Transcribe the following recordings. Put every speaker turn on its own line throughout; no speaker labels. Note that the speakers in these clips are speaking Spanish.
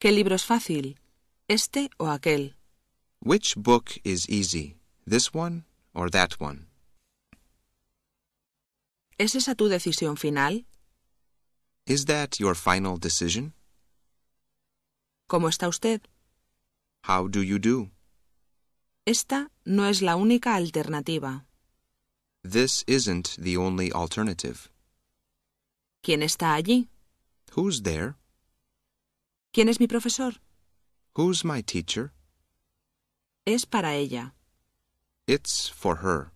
¿Qué libro es fácil? ¿Este o aquel?
Which book is easy? This one or that one?
¿Es esa tu decisión final?
Is that your final decision?
¿Cómo está usted?
How do you do?
Esta no es la única alternativa.
This isn't the only alternative.
¿Quién está allí?
Who's there?
¿Quién es mi profesor?
Who's my teacher?
Es para ella.
It's for her.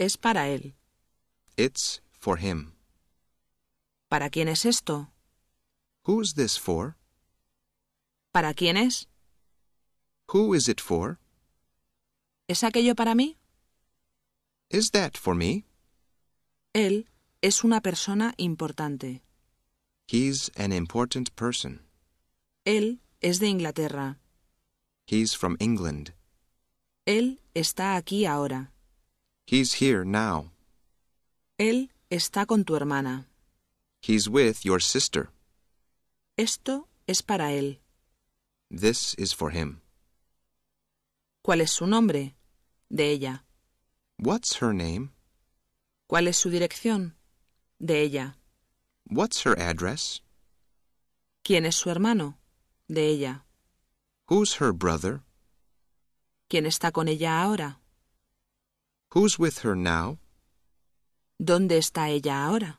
Es para él.
It's for him.
¿Para quién es esto?
Who's this for?
¿Para quién es?
Who is it for?
¿Es aquello para mí?
Is that for me?
Él es una persona importante.
He's an important person.
Él es de Inglaterra.
He's from England.
Él está aquí ahora.
He's here now.
Él está con tu hermana.
He's with your sister.
Esto es para él.
This is for him.
¿Cuál es su nombre? De ella.
What's her name?
¿Cuál es su dirección? De ella.
What's her address?
¿Quién es su hermano? De ella.
Who's her brother?
¿Quién está con ella ahora?
Who's with her now?
¿Dónde está ella ahora?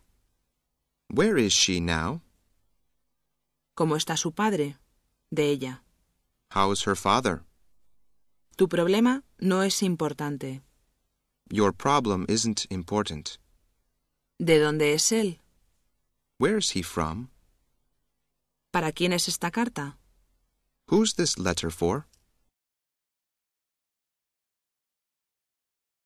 Where is she now?
¿Cómo está su padre? De ella.
How's her father?
Tu problema no es importante.
Your problem isn't important.
¿De dónde es él?
Where's he from?
¿Para quién es esta carta?
Who's this letter for?